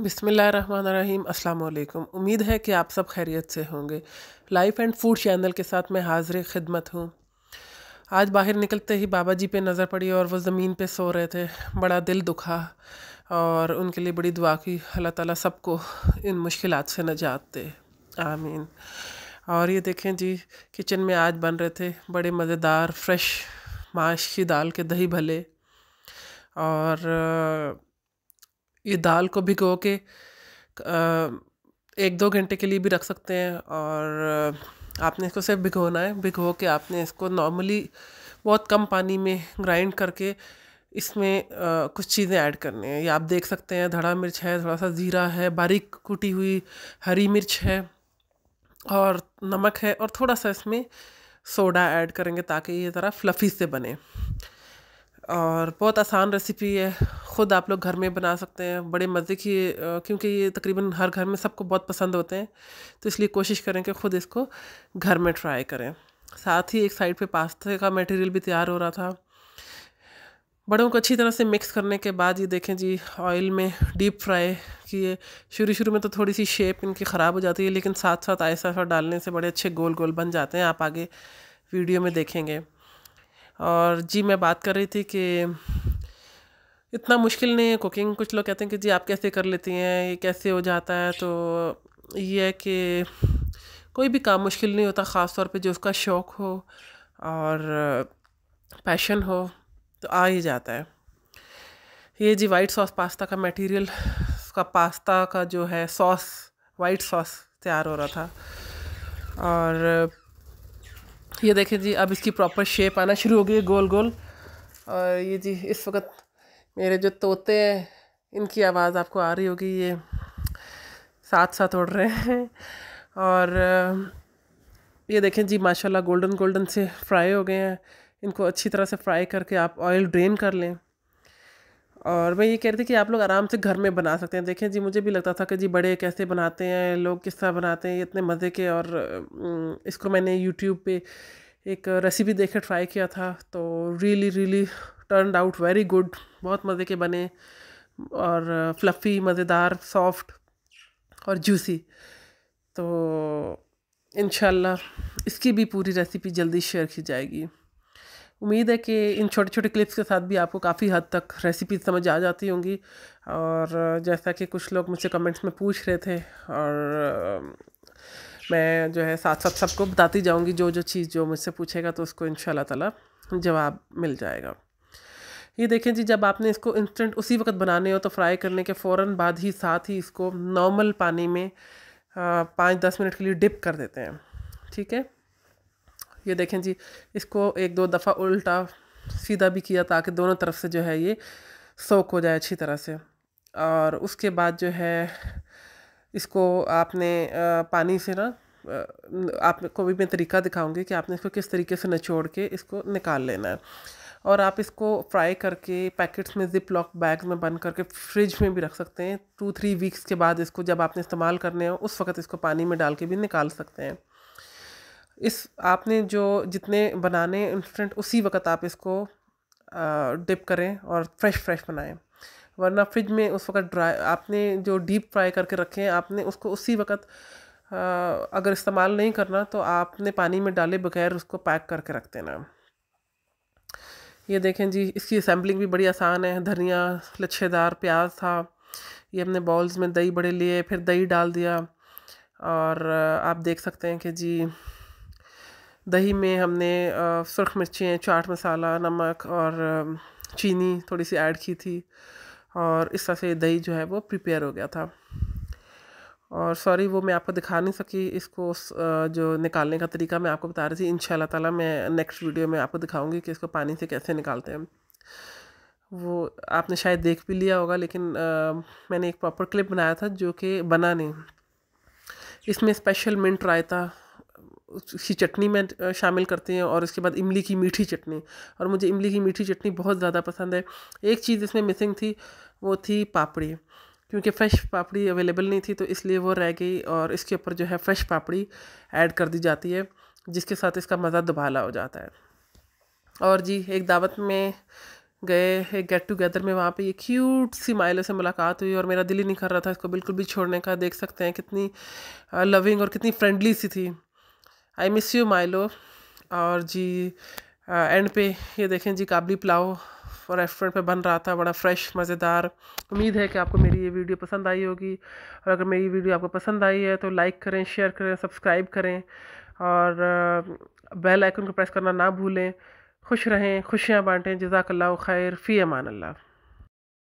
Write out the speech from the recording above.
बिसमीम अल्लाम उम्मीद है कि आप सब खैरियत से होंगे लाइफ एंड फूड चैनल के साथ मैं हाजिर खिदमत हूँ आज बाहर निकलते ही बाबा जी पे नज़र पड़ी और वो ज़मीन पे सो रहे थे बड़ा दिल दुखा और उनके लिए बड़ी दुआ की अल्लाह ताला सबको इन मुश्किल से नजात दे आमीन और ये देखें जी किचन में आज बन रहे थे बड़े मज़ेदार फ्रेश माश की दाल के दही भले और ये दाल को भिगो के एक दो घंटे के लिए भी रख सकते हैं और आपने इसको सिर्फ भिगोना है भिगो के आपने इसको नॉर्मली बहुत कम पानी में ग्राइंड करके इसमें आ, कुछ चीज़ें ऐड करनी है ये आप देख सकते हैं धड़ा मिर्च है थोड़ा सा ज़ीरा है बारीक कुटी हुई हरी मिर्च है और नमक है और थोड़ा सा इसमें सोडा ऐड करेंगे ताकि ये ज़रा फ्लफ़ी से बने और बहुत आसान रेसिपी है ख़ुद आप लोग घर में बना सकते हैं बड़े मज़े की क्योंकि ये तकरीबन हर घर में सबको बहुत पसंद होते हैं तो इसलिए कोशिश करें कि ख़ुद इसको घर में ट्राई करें साथ ही एक साइड पे पास्ते का मटेरियल भी तैयार हो रहा था बड़ों को अच्छी तरह से मिक्स करने के बाद ये देखें जी ऑयल में डीप फ्राई किए शुरू शुरू में तो थोड़ी सी शेप इनकी ख़राब हो जाती है लेकिन साथ साथ आहिस्ता आहिस्ता डालने से बड़े अच्छे गोल गोल बन जाते हैं आप आगे वीडियो में देखेंगे और जी मैं बात कर रही थी कि इतना मुश्किल नहीं है कुकिंग कुछ लोग कहते हैं कि जी आप कैसे कर लेती हैं ये कैसे हो जाता है तो ये है कि कोई भी काम मुश्किल नहीं होता ख़ास तौर पे जो उसका शौक़ हो और पैशन हो तो आ ही जाता है ये जी वाइट सॉस पास्ता का मटेरियल उसका पास्ता का जो है सॉस वाइट सॉस तैयार हो रहा था और ये देखें जी अब इसकी प्रॉपर शेप आना शुरू हो गई गोल गोल और ये जी इस वक्त मेरे जो तोते हैं इनकी आवाज़ आपको आ रही होगी ये साथ साथ उड़ रहे हैं और ये देखें जी माशाल्लाह गोल्डन गोल्डन से फ्राई हो गए हैं इनको अच्छी तरह से फ्राई करके आप ऑयल ड्रेन कर लें और मैं ये कह रही थी कि आप लोग आराम से घर में बना सकते हैं देखें जी मुझे भी लगता था कि जी बड़े कैसे बनाते हैं लोग किस तरह बनाते हैं इतने मज़े के और इसको मैंने यूट्यूब पे एक रेसिपी देख ट्राई किया था तो really really turn out very good बहुत मज़े के बने और फ्लफ़ी मज़ेदार सॉफ्ट और जूसी तो इन इसकी भी पूरी रेसिपी जल्दी शेयर की जाएगी उम्मीद है कि इन छोटे छोटे क्लिप्स के साथ भी आपको काफ़ी हद तक रेसिपी समझ आ जाती होंगी और जैसा कि कुछ लोग मुझसे कमेंट्स में पूछ रहे थे और मैं जो है साथ साथ सबको बताती जाऊंगी जो जो चीज़ जो मुझसे पूछेगा तो उसको इन ताला जवाब मिल जाएगा ये देखें जी जब आपने इसको इंस्टेंट उसी वक्त बनाने हो तो फ्राई करने के फ़ौर बाद ही साथ ही इसको नॉर्मल पानी में पाँच दस मिनट के लिए डिप कर देते हैं ठीक है ये देखें जी इसको एक दो दफ़ा उल्टा सीधा भी किया ताकि दोनों तरफ से जो है ये सोख हो जाए अच्छी तरह से और उसके बाद जो है इसको आपने पानी से ना आपको भी मैं तरीका दिखाऊंगी कि आपने इसको किस तरीके से निचोड़ के इसको निकाल लेना है और आप इसको फ्राई करके पैकेट्स में जिप लॉक बैग में बंद करके फ्रिज में भी रख सकते हैं टू थ्री वीक्स के बाद इसको जब आपने इस्तेमाल करने हो उस वक्त इसको पानी में डाल के भी निकाल सकते हैं इस आपने जो जितने बनाने इंस्टेंट उसी वक्त आप इसको डिप करें और फ्रेश फ्रेश बनाएं वरना फ्रिज में उस वक्त ड्राई आपने जो डीप फ्राई करके रखे हैं आपने उसको उसी वक्त अगर इस्तेमाल नहीं करना तो आपने पानी में डाले बगैर उसको पैक करके रख देना ये देखें जी इसकी असम्बलिंग भी बड़ी आसान है धनिया लच्छेदार प्याज था ये हमने बॉल्स में दही बड़े लिए फिर दही डाल दिया और आप देख सकते हैं कि जी दही में हमने सुरख मिर्चें चाट मसाला नमक और चीनी थोड़ी सी ऐड की थी और इस तरह से दही जो है वो प्रिपेयर हो गया था और सॉरी वो मैं आपको दिखा नहीं सकी इसको जो निकालने का तरीका मैं आपको बता रही थी इन ताला मैं नेक्स्ट वीडियो में आपको दिखाऊंगी कि इसको पानी से कैसे निकालते हैं वो आपने शायद देख भी लिया होगा लेकिन आ, मैंने एक प्रॉपर क्लिप बनाया था जो कि बना नहीं इसमें स्पेशल मिंट रायता उसकी चटनी में शामिल करते हैं और इसके बाद इमली की मीठी चटनी और मुझे इमली की मीठी चटनी बहुत ज़्यादा पसंद है एक चीज़ इसमें मिसिंग थी वो थी पापड़ी क्योंकि फ्रेश पापड़ी अवेलेबल नहीं थी तो इसलिए वो रह गई और इसके ऊपर जो है फ्रेश पापड़ी ऐड कर दी जाती है जिसके साथ इसका मज़ा दुबाला हो जाता है और जी एक दावत में गए एक गेट टुगेदर में वहाँ पे ये क्यूट सी माइलों से मुलाकात हुई और मेरा दिल ही नहीं कर रहा था इसको बिल्कुल भी छोड़ने का देख सकते हैं कितनी लविंग और कितनी फ्रेंडली सी थी आई मिस यू माइलो और जी एंड पे ये देखें जी काबली पुलाव रेस्टोरेंट पे बन रहा था बड़ा फ्रेश मज़ेदार उम्मीद है कि आपको मेरी ये वीडियो पसंद आई होगी और अगर मेरी वीडियो आपको पसंद आई है तो लाइक करें शेयर करें सब्सक्राइब करें और बेल आइकन को प्रेस करना ना भूलें खुश रहें खुशियाँ बांटें जजाकल्ला खैर फ़ी अमान अल्लाह